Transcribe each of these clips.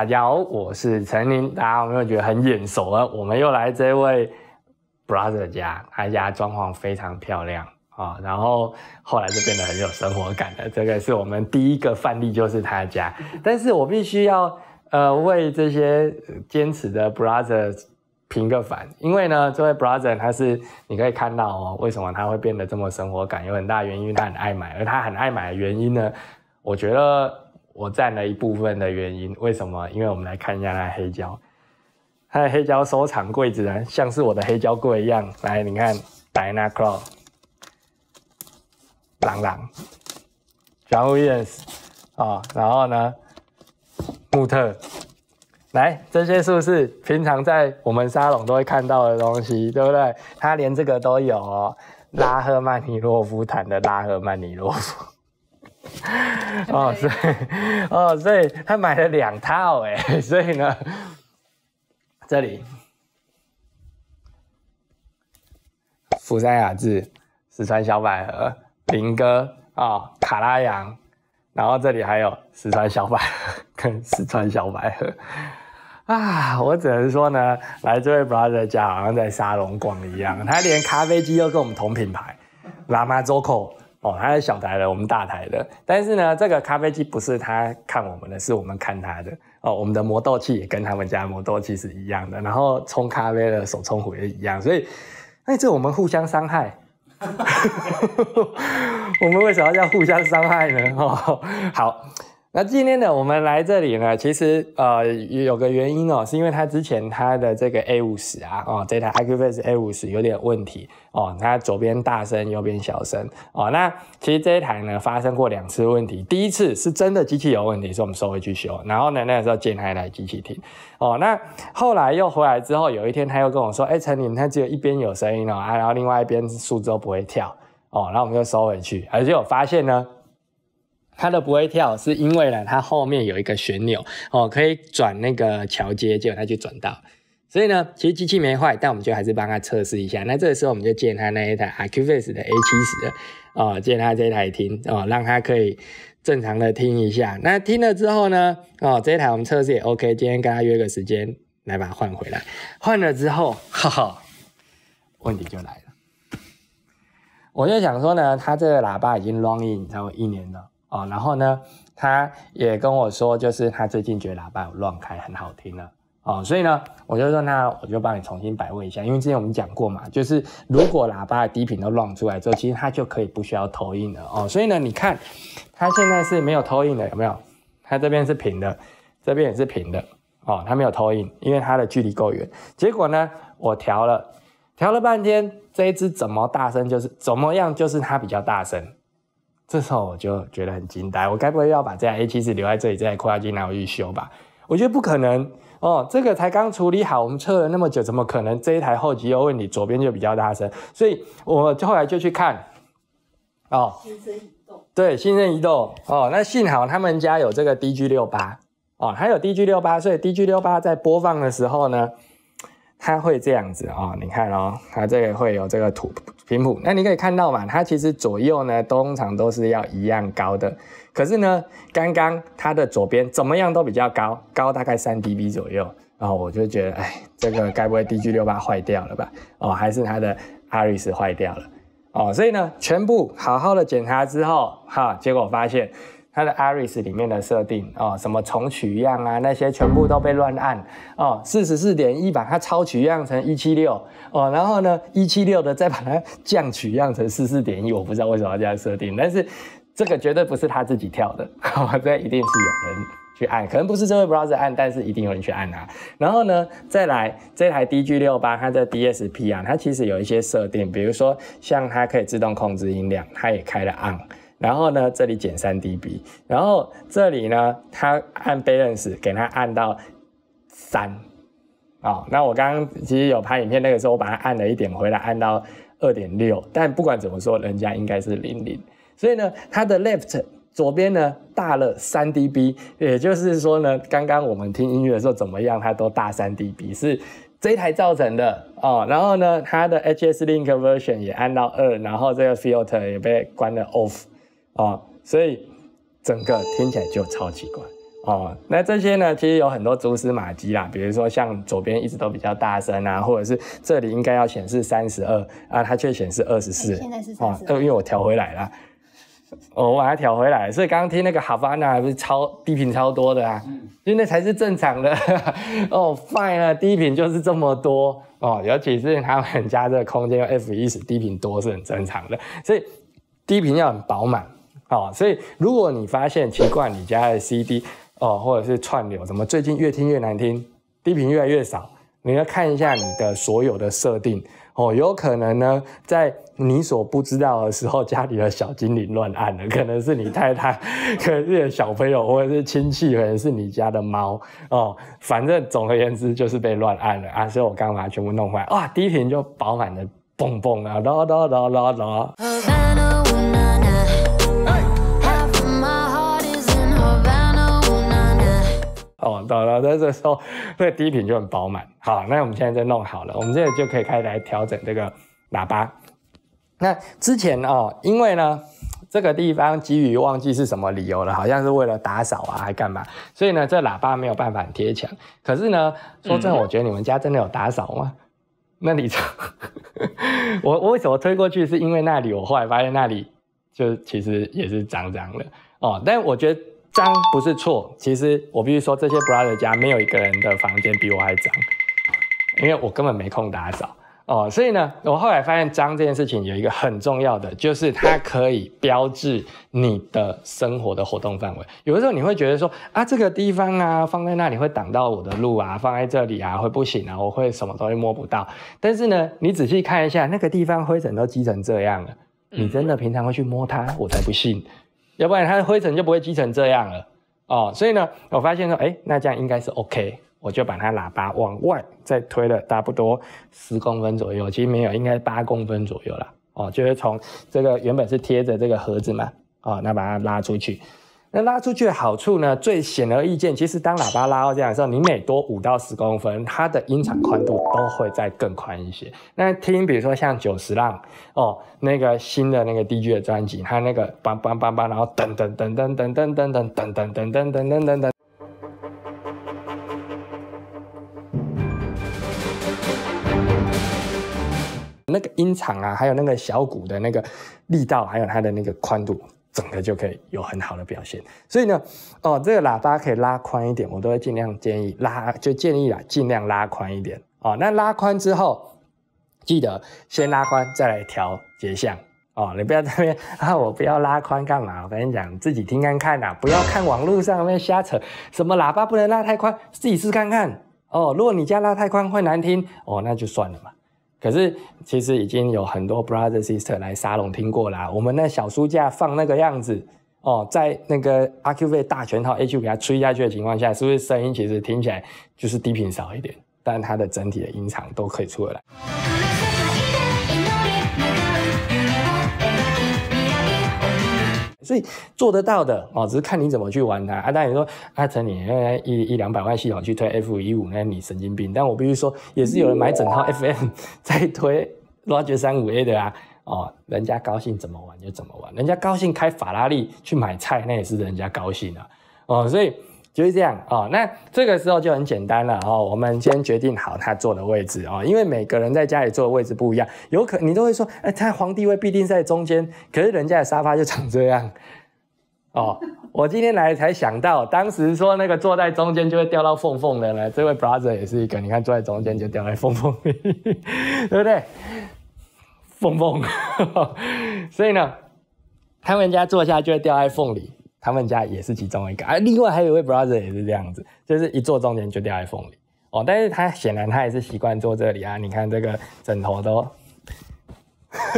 大家好，我是陈林。大家有没有觉得很眼熟啊？我们又来这位 brother 家，他家装潢非常漂亮啊。然后后来就变得很有生活感了。这个是我们第一个范例，就是他家。但是我必须要呃为这些坚持的 brother 评个反，因为呢，这位 brother 他是你可以看到哦，为什么他会变得这么生活感？有很大原因，因为他很爱买。而他很爱买的原因呢，我觉得。我占了一部分的原因，为什么？因为我们来看一下它的黑胶，它的黑胶收藏柜子呢，像是我的黑胶柜一样。来，你看，Diana Cro，朗朗 j o h l i a m s 啊，然后呢，穆特，来，这些是不是平常在我们沙龙都会看到的东西？对不对？他连这个都有，哦，拉赫曼尼诺夫弹的拉赫曼尼诺夫。哦，所以，哦，所以他买了两套，哎，所以呢，这里，釜山雅治、四川小百合、林哥啊、卡拉扬，然后这里还有四川小百合 跟四川小百合，啊，我只能说呢，来这位 brother 家好像在沙龙逛一样，他连咖啡机都跟我们同品牌，拉玛多口。哦，他是小台的，我们大台的。但是呢，这个咖啡机不是他看我们的，是我们看他的。哦，我们的磨豆器也跟他们家磨豆器是一样的，然后冲咖啡的手冲壶也一样。所以，那这我们互相伤害。我们为什么要互相伤害呢？哦，好。那今天呢，我们来这里呢，其实呃有个原因哦，是因为他之前他的这个 A 五十啊，哦这台 i q v o 飞 A 五十有点问题哦，它左边大声右边小声哦。那其实这一台呢发生过两次问题，第一次是真的机器有问题，是我们收回去修，然后呢那时候借他一台机器听哦。那后来又回来之后，有一天他又跟我说，哎陈林，他只有一边有声音了啊，然后另外一边数字都不会跳哦，然后我们就收回去，而且我发现呢。它的不会跳，是因为呢，它后面有一个旋钮哦，可以转那个桥接，结果它就转到。所以呢，其实机器没坏，但我们就还是帮它测试一下。那这时候我们就借他那一台 IQ Face 的 A70 的哦，借他这台听哦，让他可以正常的听一下。那听了之后呢，哦，这一台我们测试也 OK，今天跟他约个时间来把它换回来。换了之后，哈哈，问题就来了。我就想说呢，它这个喇叭已经 run in 差不多一年了。啊，然后呢，他也跟我说，就是他最近觉得喇叭有乱开很好听了，哦，所以呢，我就说那我就帮你重新摆位一下，因为之前我们讲过嘛，就是如果喇叭的低频都乱出来之后，其实它就可以不需要投影了，哦，所以呢，你看它现在是没有投影的，有没有？它这边是平的，这边也是平的，哦，它没有投影，因为它的距离够远。结果呢，我调了，调了半天，这一只怎么大声就是怎么样就是它比较大声。这时候我就觉得很惊呆，我该不会要把这台 A 七子留在这里，这台扩压机拿回去修吧？我觉得不可能哦，这个才刚处理好，我们测了那么久，怎么可能这一台后级有问题，左边就比较大声？所以我后来就去看，哦，心生移动，对，心生移动，哦，那幸好他们家有这个 D G 六八，哦，还有 D G 六八，所以 D G 六八在播放的时候呢，它会这样子哦，你看哦，它这个会有这个图。频谱，那你可以看到嘛，它其实左右呢，通常都是要一样高的。可是呢，刚刚它的左边怎么样都比较高，高大概三 dB 左右，然后我就觉得，哎，这个该不会 DG 六八坏掉了吧？哦，还是它的 Aris 坏掉了？哦，所以呢，全部好好的检查之后，哈，结果发现。它的 Aris 里面的设定哦，什么重取样啊，那些全部都被乱按哦，四十四点一把它超取样成一七六哦，然后呢一七六的再把它降取样成四四点一，我不知道为什么要这样设定，但是这个绝对不是他自己跳的，这一定是有人去按，可能不是这位 Brother 按，但是一定有人去按啊。然后呢，再来这台 DG 六八它的 DSP 啊，它其实有一些设定，比如说像它可以自动控制音量，它也开了 On。然后呢，这里减三 dB，然后这里呢，它按 balance 给它按到三，啊，那我刚刚其实有拍影片那个时候，我把它按了一点，回来按到二点六，但不管怎么说，人家应该是零零，所以呢，它的 left 左边呢大了三 dB，也就是说呢，刚刚我们听音乐的时候怎么样，它都大三 dB 是这一台造成的哦，然后呢，它的 HS Link Version 也按到二，然后这个 filter 也被关了 off。哦，所以整个听起来就超奇怪哦。那这些呢，其实有很多蛛丝马迹啦。比如说像左边一直都比较大声啊，或者是这里应该要显示三十二啊，它却显示二十四。现在是三、因为因为我调回来了，我把它调回来，所以刚刚听那个 Havana 不是超低频超多的啊，因为那才是正常的 哦。Fine，低频就是这么多哦，尤其是它们加这个空间，用 F10 低频多是很正常的，所以低频要很饱满。哦，所以如果你发现奇怪，你家的 CD 哦，或者是串流怎么最近越听越难听，低频越来越少，你要看一下你的所有的设定哦，有可能呢，在你所不知道的时候，家里的小精灵乱按了，可能是你太太，可能是小朋友，或者是亲戚，可能是你家的猫哦，反正总而言之就是被乱按了啊，所以我刚刚把它全部弄坏哇，低频就饱满的嘣嘣然啦啦啦啦啦。到了这时候，那低频就很饱满。好，那我们现在就弄好了，我们现在就可以开始来调整这个喇叭。那之前哦，因为呢，这个地方基于忘记是什么理由了，好像是为了打扫啊，还干嘛？所以呢，这喇叭没有办法贴墙。可是呢，说真，的，我觉得你们家真的有打扫吗？那里，我我为什么推过去？是因为那里，我后来发现那里就其实也是脏脏的哦。但我觉得。脏不是错，其实我必须说，这些 brother 家没有一个人的房间比我还脏，因为我根本没空打扫哦。所以呢，我后来发现，脏这件事情有一个很重要的，就是它可以标志你的生活的活动范围。有的时候你会觉得说，啊，这个地方啊，放在那里会挡到我的路啊，放在这里啊，会不行啊，我会什么东西摸不到。但是呢，你仔细看一下，那个地方灰尘都积成这样了，你真的平常会去摸它？我才不信。要不然它的灰尘就不会积成这样了哦，所以呢，我发现说，哎，那这样应该是 OK，我就把它喇叭往外再推了差不多十公分左右，其实没有，应该八公分左右了哦，就是从这个原本是贴着这个盒子嘛，哦，那把它拉出去。那拉出去的好处呢？最显而易见，其实当喇叭拉到这样的时候，你每多五到十公分，它的音场宽度都会再更宽一些。那听，比如说像九十浪哦，那个新的那个 DJ 的专辑，它那个梆梆梆梆，然后噔噔噔噔噔噔噔噔噔噔噔噔噔噔噔，那个音场啊，还有那个小鼓的那个力道，还有它的那个宽度。整个就可以有很好的表现，所以呢，哦，这个喇叭可以拉宽一点，我都会尽量建议拉，就建议啊，尽量拉宽一点哦。那拉宽之后，记得先拉宽再来调节相哦。你不要在那边 啊，我不要拉宽干嘛？我跟你讲，自己听看看呐，不要看网络上那瞎扯，什么喇叭不能拉太宽，自己试看看哦。如果你家拉太宽会难听哦，那就算了。可是，其实已经有很多 brother sister 来沙龙听过啦，我们那小书架放那个样子，哦，在那个阿 Q V 大全套 A Q 给它吹下去的情况下，是不是声音其实听起来就是低频少一点，但它的整体的音场都可以出得来。所以做得到的哦，只是看你怎么去玩它。阿大你说阿成你一一两百万系统去推 F 一五，那你神经病。但我必须说也是有人买整套 FM 在推 Raj 三五 A 的啊，哦，人家高兴怎么玩就怎么玩，人家高兴开法拉利去买菜，那也是人家高兴啊，哦，所以。就是这样哦，那这个时候就很简单了哦。我们先决定好他坐的位置哦，因为每个人在家里坐的位置不一样，有可你都会说，哎，他皇帝位必定在中间，可是人家的沙发就长这样哦。我今天来才想到，当时说那个坐在中间就会掉到缝缝的呢。这位 brother 也是一个，你看坐在中间就掉在缝缝里，对不对？缝缝，所以呢，他们家坐下就会掉在缝里。他们家也是其中一个啊，另外还有一位 brother 也是这样子，就是一坐中间就掉在缝里哦。但是他显然他也是习惯坐这里啊，你看这个枕头都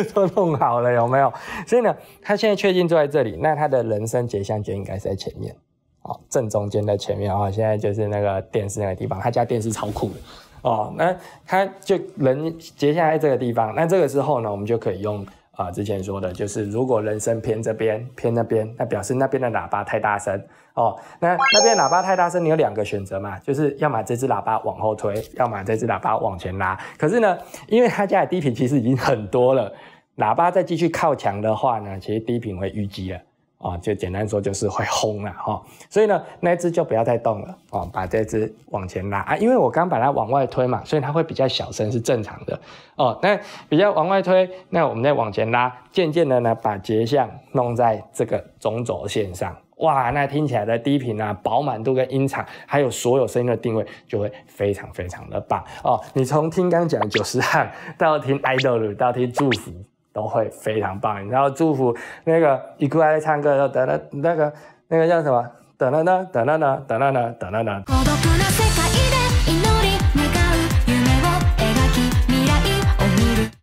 都弄好了有没有？所以呢，他现在确定坐在这里，那他的人生结项就应该是在前面哦，正中间的前面哦，现在就是那个电视那个地方，他家电视超酷的哦。那他就人接下来这个地方，那这个时候呢，我们就可以用。啊，之前说的就是，如果人声偏这边偏那边，那表示那边的喇叭太大声哦。那那边喇叭太大声，你有两个选择嘛，就是要把这只喇叭往后推，要把这只喇叭往前拉。可是呢，因为他家的低频其实已经很多了，喇叭再继续靠墙的话呢，其实低频会淤积了。哦，就简单说就是会轰了哈，所以呢，那只就不要再动了哦，把这只往前拉啊，因为我刚把它往外推嘛，所以它会比较小声是正常的哦。那比较往外推，那我们再往前拉，渐渐的呢，把结像弄在这个中轴线上，哇，那听起来的低频啊、饱满度跟音场，还有所有声音的定位就会非常非常的棒哦。你从听刚讲九十二到听 idol，到听祝福。都会非常棒，然后祝福那个一过来唱歌，然后等了那个那个叫什么？等了呢，等了呢，等了呢，等了呢，等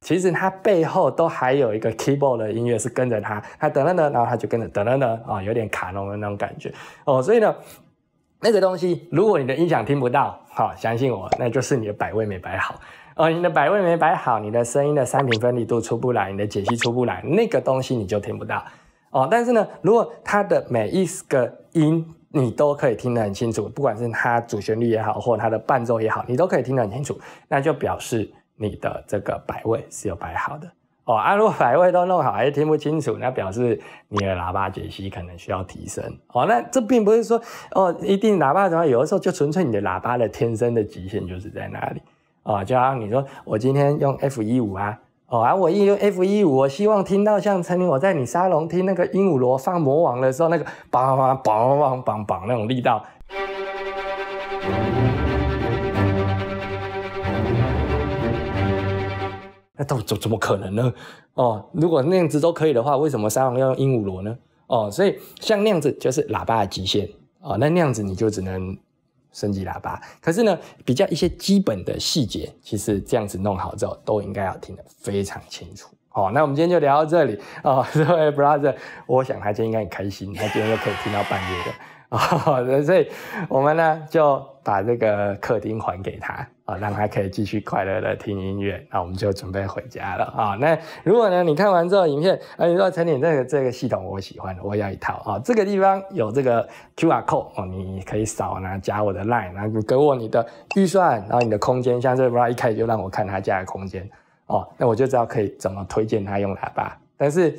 其实他背后都还有一个 keyboard 的音乐是跟着他，他等了呢，然后他就跟着等了呢，啊，有点卡农的那种感觉哦。所以呢，那个东西，如果你的音响听不到，好，相信我，那就是你的摆位没摆好。哦，你的摆位没摆好，你的声音的三频分离度出不来，你的解析出不来，那个东西你就听不到。哦，但是呢，如果它的每一个音你都可以听得很清楚，不管是它主旋律也好，或它的伴奏也好，你都可以听得很清楚，那就表示你的这个摆位是有摆好的。哦，啊，如果摆位都弄好还是听不清楚，那表示你的喇叭解析可能需要提升。哦，那这并不是说哦，一定喇叭怎么有的时候就纯粹你的喇叭的天生的极限就是在那里。啊，就好像你说我今天用 F 一五啊，哦，啊，我一用 F 一五，我希望听到像曾经我在你沙龙听那个鹦鹉螺放魔王的时候那个梆梆梆梆梆梆那种力道，那到底怎怎么可能呢？哦，如果那样子都可以的话，为什么沙龙要用鹦鹉螺呢？哦，所以像那样子就是喇叭的极限啊，那那样子你就只能。升级喇叭，可是呢，比较一些基本的细节，其实这样子弄好之后，都应该要听得非常清楚。哦，那我们今天就聊到这里哦，这位 brother，我想他今天应该很开心，他今天又可以听到半夜的啊，所以我们呢就把这个客厅还给他啊，让他可以继续快乐的听音乐，那我们就准备回家了啊。那如果呢你看完这个影片，哎，你说陈礼这个这个系统我喜欢，我要一套啊，这个地方有这个 QR code，哦，你可以扫呢，加我的 line，然后给我你的预算，然后你的空间，像这 brother 一开始就让我看他家的空间。哦，那我就知道可以怎么推荐他用喇叭。但是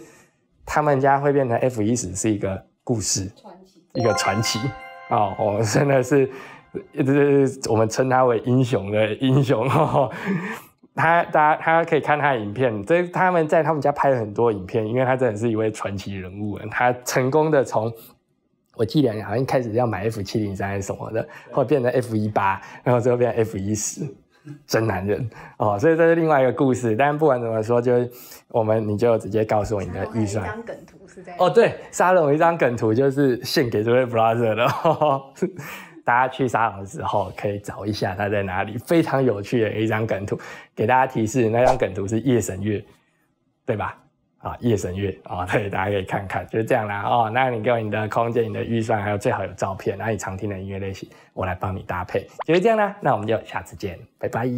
他们家会变成 F10 是一个故事，一个传奇哦，我真的是，一直我们称他为英雄的英雄。他，大家他可以看他的影片，所以他们在他们家拍了很多影片，因为他真的是一位传奇人物。他成功的从，我记得好像开始要买 F703 什么的，后来变成 F18，然后最后变成 F10。真男人哦，所以这是另外一个故事。但不管怎么说，就是我们你就直接告诉我你的预算。一张梗图是哦，对，沙龙一张梗图就是献给这位 brother 的。大家去沙龙的时候可以找一下他在哪里，非常有趣的一张梗图，给大家提示。那张梗图是夜神月，对吧？啊，夜神月啊，对，大家可以看看，就是这样啦。哦，那你给你的空间、你的预算，还有最好有照片，那你常听的音乐类型，我来帮你搭配，就是这样啦。那我们就下次见，拜拜。